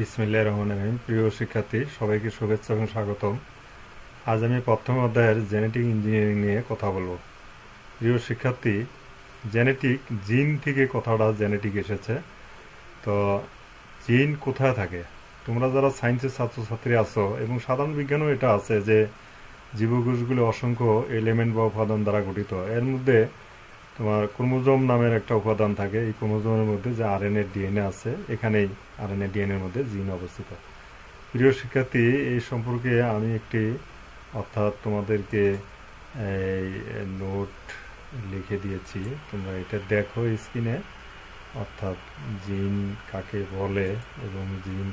বিসমিল্লা রহমান রহিম প্রিয় শিক্ষার্থী সবাইকে শুভেচ্ছা এবং স্বাগতম আজ আমি প্রথম অধ্যায়ের জেনেটিক ইঞ্জিনিয়ারিং নিয়ে কথা বলবো প্রিয় শিক্ষার্থী জেনেটিক জিন থেকে কথাটা জেনেটিক এসেছে তো জিন কোথায় থাকে তোমরা যারা সায়েন্সের ছাত্রছাত্রী আছো এবং সাধারণ বিজ্ঞানও এটা আছে যে জীবকোষগুলি অসংখ্য এলিমেন্ট বা উপাদান দ্বারা গঠিত এর মধ্যে তোমার ক্রোমোজোম নামের একটা উপাদান থাকে এই ক্রোমোজোমের মধ্যে যে আরএনএ ডিএনএ আছে এখানেই আর ডিএনএ ডিএনএর মধ্যে জিন অবস্থিত প্রিয় শিক্ষার্থী এই সম্পর্কে আমি একটি অর্থাৎ তোমাদেরকে এই নোট লিখে দিয়েছি তোমরা এটা দেখো স্ক্রিনে অর্থাৎ জিন কাকে বলে এবং জিন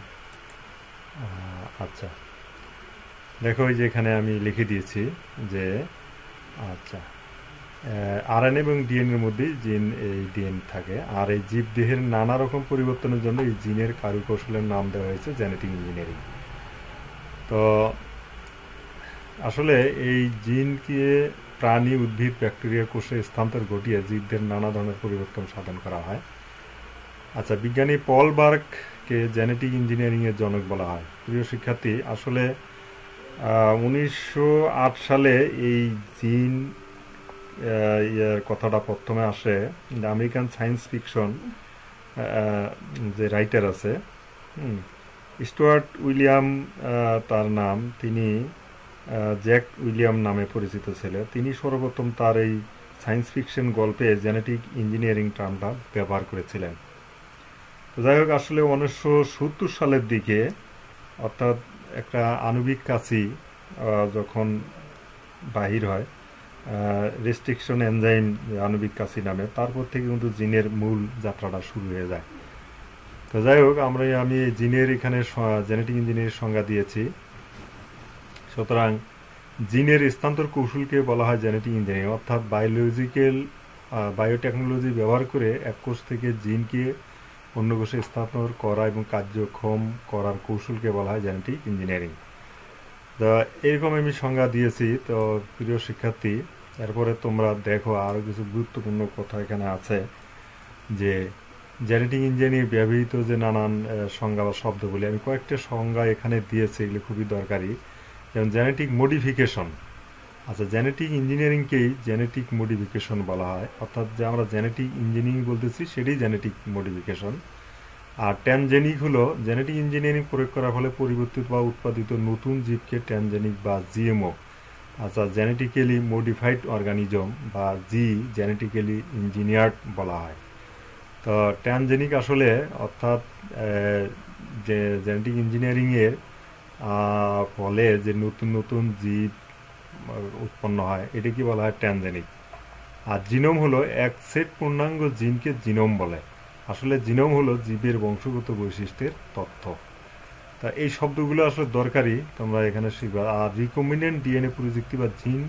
আচ্ছা দেখো যে এখানে আমি লিখে দিয়েছি যে আচ্ছা আরএনএ এবং ডিএনএর মধ্যে জিন এই ডিএন থাকে আর এই জীবদেহের নানা রকম পরিবর্তনের জন্য এই জিনের কারুকৌশলের নাম দেওয়া হয়েছে জেনেটিক ইঞ্জিনিয়ারিং তো আসলে এই জিনকে প্রাণী উদ্ভিদ ব্যাকটেরিয়া কোষে স্থানান্তর ঘটিয়ে জীবদের নানা ধরনের পরিবর্তন সাধন করা হয় আচ্ছা বিজ্ঞানী পল বার্ককে জেনেটিক ইঞ্জিনিয়ারিংয়ের জনক বলা হয় প্রিয় শিক্ষার্থী আসলে উনিশশো সালে এই জিন ইয়ার কথাটা প্রথমে আসে আমেরিকান সায়েন্স ফিকশন যে রাইটার আছে স্টুয়ার্ট উইলিয়াম তার নাম তিনি জ্যাক উইলিয়াম নামে পরিচিত ছিলেন তিনি সর্বপ্রথম তার এই সায়েন্স ফিকশন গল্পে জেনেটিক ইঞ্জিনিয়ারিং টার্মটা ব্যবহার করেছিলেন তো যাই হোক আসলে উনিশশো সত্তর সালের দিকে অর্থাৎ একটা আণবিক কাছি যখন বাহির হয় রেস্ট্রিকশন এনজাইম আণবিক কাছি নামে তারপর থেকে কিন্তু জিনের মূল যাত্রাটা শুরু হয়ে যায় তো যাই হোক আমরা আমি জিনের এখানে জেনেটিক ইঞ্জিনিয়ারের সংজ্ঞা দিয়েছি সুতরাং জিনের স্থান্তর কৌশলকে বলা হয় জেনেটিক ইঞ্জিনিয়ারিং অর্থাৎ বায়োলজিক্যাল বায়োটেকনোলজি ব্যবহার করে এক কোষ থেকে জিনকে অন্য কোষে স্থানান্তর করা এবং কার্যক্ষম করার কৌশলকে বলা হয় জেনেটিক ইঞ্জিনিয়ারিং তা এরকম আমি সংজ্ঞা দিয়েছি তো প্রিয় শিক্ষার্থী এরপরে তোমরা দেখো আরও কিছু গুরুত্বপূর্ণ কথা এখানে আছে যে জেনেটিক ইঞ্জিনিয়ারিং ব্যবহৃত যে নানান সংজ্ঞা বা শব্দগুলি আমি কয়েকটা সংজ্ঞা এখানে দিয়েছি এগুলি খুবই দরকারি যেমন জেনেটিক মডিফিকেশন আচ্ছা জেনেটিক ইঞ্জিনিয়ারিংকেই জেনেটিক মডিফিকেশন বলা হয় অর্থাৎ যে আমরা জেনেটিক ইঞ্জিনিয়ারিং বলতেছি সেটাই জেনেটিক মডিফিকেশন আর ট্যানজেনিক হলো জেনেটিক ইঞ্জিনিয়ারিং প্রয়োগ করার ফলে পরিবর্তিত বা উৎপাদিত নতুন জীবকে ট্যানজেনিক বা জিএমও আচ্ছা জেনেটিক্যালি মডিফাইড অর্গানিজম বা জি জেনেটিক্যালি ইঞ্জিনিয়ার্ড বলা হয় তো ট্যানজেনিক আসলে অর্থাৎ যে জেনেটিক ইঞ্জিনিয়ারিংয়ের ফলে যে নতুন নতুন জীব উৎপন্ন হয় এটা কি বলা হয় ট্যানজেনিক আর জিনোম হলো এক সেট পূর্ণাঙ্গ জিনকে জিনোম বলে আসলে জিনোম হলো জীবের বংশগত বৈশিষ্ট্যের তথ্য তা এই শব্দগুলো আসলে দরকারি তোমরা এখানে শিখবে আর রিকম্বিনেন্ট ডিএনএ প্রযুক্তি বা জিন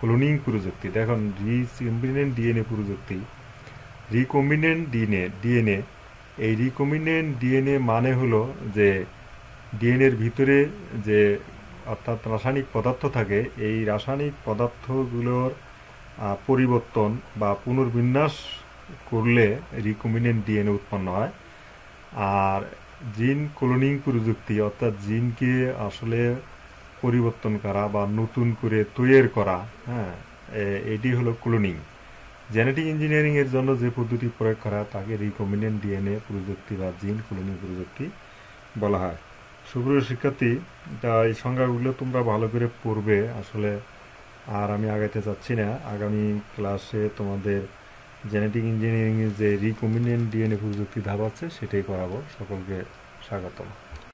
ক্লোনিং প্রযুক্তি দেখুন রিকম্বিনেন্ট ডিএনএ প্রযুক্তি রিকম্বিনেন্ট ডিএনএ ডিএনএ এই রিকম্বিনেন্ট ডিএনএ মানে হলো যে ডিএনএর ভিতরে যে অর্থাৎ রাসায়নিক পদার্থ থাকে এই রাসায়নিক পদার্থগুলোর পরিবর্তন বা পুনর্বিন্যাস করলে রিকম্বিনেন্ট ডিএনএ উৎপন্ন হয় আর জিন ক্লোনিং প্রযুক্তি অর্থাৎ জিনকে আসলে পরিবর্তন করা বা নতুন করে তৈরি করা হ্যাঁ এটি হলো ক্লোনিং জেনেটিক ইঞ্জিনিয়ারিংয়ের জন্য যে পদ্ধতি প্রয়োগ করা তাকে রিকম্বিনেন্ট ডিএনএ প্রযুক্তি বা জিন ক্লোনিং প্রযুক্তি বলা হয় সুপ্রিয় শিক্ষার্থী তা এই সংজ্ঞাগুলো তোমরা ভালো করে পড়বে আসলে আর আমি আগাইতে চাচ্ছি না আগামী ক্লাসে তোমাদের জেনেটিক ইঞ্জিনিয়ারিংয়ের যে রিকম্বিনেন্ট ডিএনএ প্রযুক্তি ধাপ আছে সেটাই করাবো সকলকে স্বাগতম